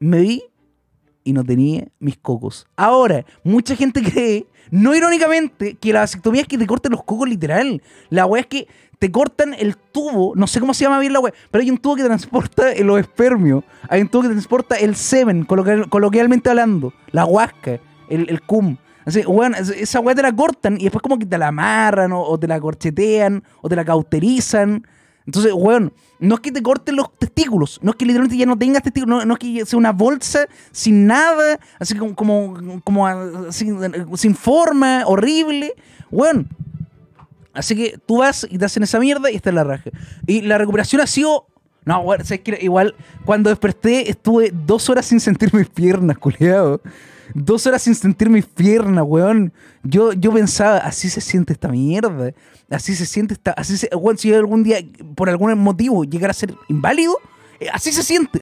me vi y no tenía mis cocos. Ahora, mucha gente cree, no irónicamente, que la vasectomía es que te corten los cocos literal. La weá es que te cortan el tubo, no sé cómo se llama bien la weá, pero hay un tubo que transporta los espermios, hay un tubo que transporta el semen, coloquialmente hablando, la huasca, el, cum. Así, esa weá te la cortan y después como que te la amarran o te la corchetean o te la cauterizan. Entonces, weón, no es que te corten los testículos, no es que literalmente ya no tengas testículos, no, es que sea una bolsa sin nada, así como, como, sin forma, horrible. Weón, Así que tú vas y te hacen esa mierda y está la raja. Y la recuperación ha sido no, igual cuando desperté estuve dos horas sin sentir mis piernas, culiado. Dos horas sin sentir mis piernas, weón. Yo, yo pensaba, así se siente esta mierda. Así se siente esta. Así weón, si yo algún día, por algún motivo, llegara a ser inválido, eh, así se siente.